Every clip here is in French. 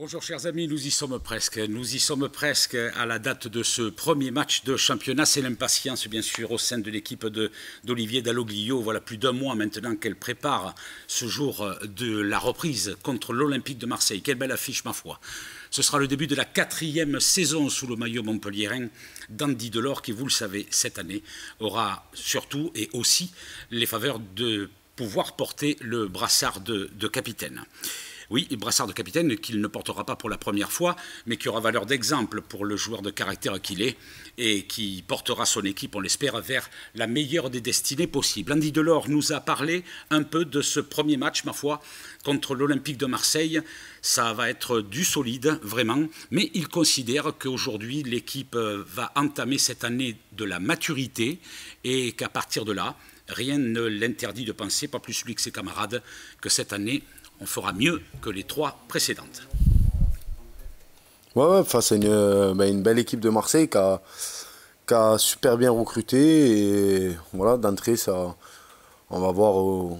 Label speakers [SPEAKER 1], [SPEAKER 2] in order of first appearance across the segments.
[SPEAKER 1] Bonjour chers amis, nous y sommes presque. Nous y sommes presque à la date de ce premier match de championnat. C'est l'impatience bien sûr au sein de l'équipe d'Olivier Dalloglio. Voilà plus d'un mois maintenant qu'elle prépare ce jour de la reprise contre l'Olympique de Marseille. Quelle belle affiche ma foi. Ce sera le début de la quatrième saison sous le maillot montpelliérain d'Andy Delors qui, vous le savez, cette année aura surtout et aussi les faveurs de pouvoir porter le brassard de, de capitaine. Oui, brassard de capitaine qu'il ne portera pas pour la première fois, mais qui aura valeur d'exemple pour le joueur de caractère qu'il est et qui portera son équipe, on l'espère, vers la meilleure des destinées possibles. Andy Delors nous a parlé un peu de ce premier match, ma foi, contre l'Olympique de Marseille. Ça va être du solide, vraiment, mais il considère qu'aujourd'hui, l'équipe euh, va entamer cette année de la maturité et qu'à partir de là, rien ne l'interdit de penser, pas plus lui que ses camarades, que cette année, on fera mieux que les trois précédentes.
[SPEAKER 2] Ouais, ouais c'est euh, bah, une, belle équipe de Marseille qui a, super bien recruté. Et voilà, d'entrée, ça, on va voir, euh,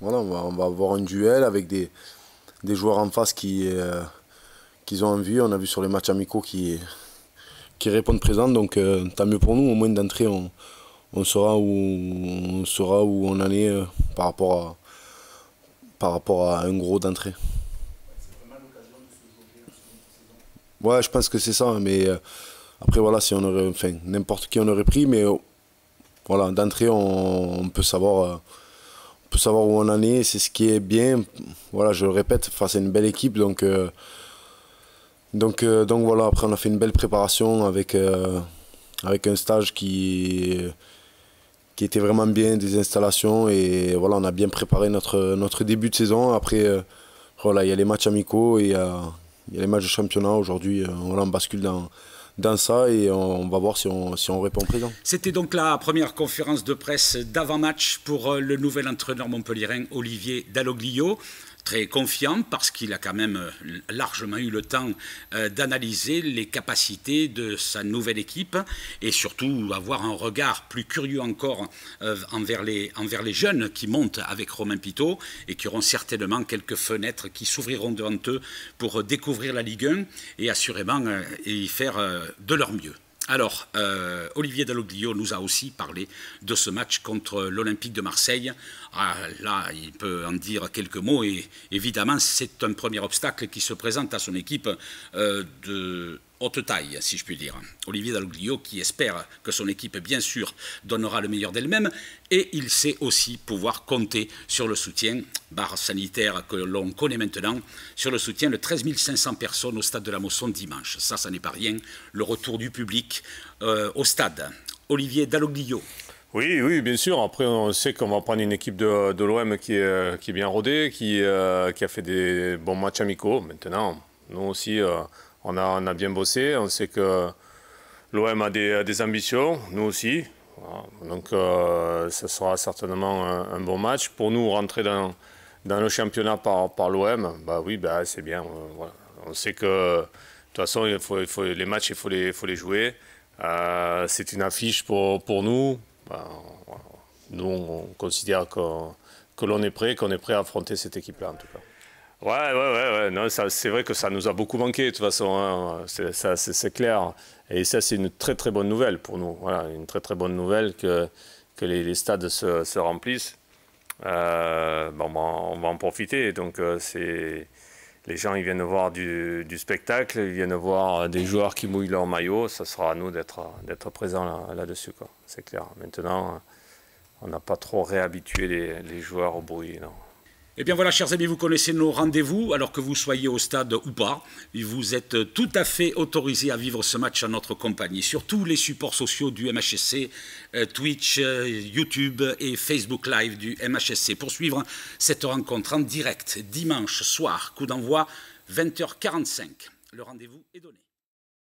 [SPEAKER 2] voilà, on va, avoir un duel avec des, joueurs en face qui, euh, qu'ils ont envie. On a vu sur les matchs amicaux qui, répondent présents. Donc, tant mieux pour nous. Au moins, d'entrée, on, on saura où on en est par rapport à par rapport à un gros d'entrée. Ouais, je pense que c'est ça, mais euh, après voilà, si on aurait, enfin, n'importe qui on aurait pris, mais euh, voilà, d'entrée on, peut savoir, euh, savoir où on en est, c'est ce qui est bien. Voilà, je le répète, face à une belle équipe, donc donc donc voilà, après on a fait une belle préparation avec avec un stage qui qui était vraiment bien, des installations. Et voilà, on a bien préparé notre, notre début de saison. Après, euh, voilà, il y a les matchs amicaux et euh, il y a, les matchs de championnat. Aujourd'hui, euh, on bascule dans, dans ça et on, va voir si on, si on répond présent.
[SPEAKER 1] C'était donc la première conférence de presse d'avant-match pour le nouvel entraîneur montpellierain Olivier Dalloglio très confiant parce qu'il a quand même euh, largement eu le temps euh, d'analyser les capacités de sa nouvelle équipe et surtout avoir un regard plus curieux encore euh, envers les, les jeunes qui montent avec Romain Pitot et qui auront certainement quelques fenêtres qui s'ouvriront devant eux pour découvrir la Ligue 1 et assurément y faire de leur mieux. Alors, euh, Olivier Dalloglio nous a aussi parlé de ce match contre l'Olympique de Marseille. Ah, là, il peut en dire quelques mots et évidemment, c'est un premier obstacle qui se présente à son équipe euh, de haute taille, si je puis dire. Olivier Daloglio qui espère que son équipe, bien sûr, donnera le meilleur d'elle-même et il sait aussi pouvoir compter sur le soutien, barre sanitaire que l'on connaît maintenant, sur le soutien de 13 500 personnes au stade de la Mosson dimanche. Ça, ça n'est pas rien. Le retour du public euh, au stade. Olivier Dalloglio.
[SPEAKER 3] Oui, oui, bien sûr. Après, on sait qu'on va prendre une équipe de, l'OM qui, est bien rodée, euh, qui, a fait des bons matchs amicaux. Maintenant, nous aussi, euh, on a, bien bossé, on sait que l'OM a des, ambitions, nous aussi. Donc euh, ce sera certainement un, bon match. Pour nous, rentrer dans, le championnat par, l'OM, bah oui, bah, c'est bien. Euh, on sait que de toute façon, les matchs, il faut les, jouer. Euh, c'est une affiche pour, nous. Bah, nous, on considère que, que l'on est prêt, qu'on est prêt à affronter cette équipe-là en tout cas. Ouais, ouais, ouais, Non, c'est vrai que ça nous a beaucoup manqué de toute façon, hein. c'est clair. Et ça, c'est une très très bonne nouvelle pour nous. Voilà, une très très bonne nouvelle que, les, stades se, remplissent. Euh, bon, ben, on va en profiter. Donc, euh, c'est les gens, ils viennent voir du, spectacle, ils viennent voir des joueurs qui mouillent leur maillot. Ça sera à nous d'être présents là-dessus, quoi. c'est clair. Maintenant, on n'a pas trop réhabitué
[SPEAKER 1] les, les joueurs au bruit, non. Eh bien voilà, chers amis, vous connaissez nos rendez-vous, alors que vous soyez au stade ou pas. Vous êtes tout à fait autorisés à vivre ce match à notre compagnie sur tous les supports sociaux du MHSC, euh, Twitch, euh, YouTube et Facebook Live du MHSC. Pour suivre cette rencontre en direct, dimanche soir, coup d'envoi, 20h45. Le rendez-vous est donné.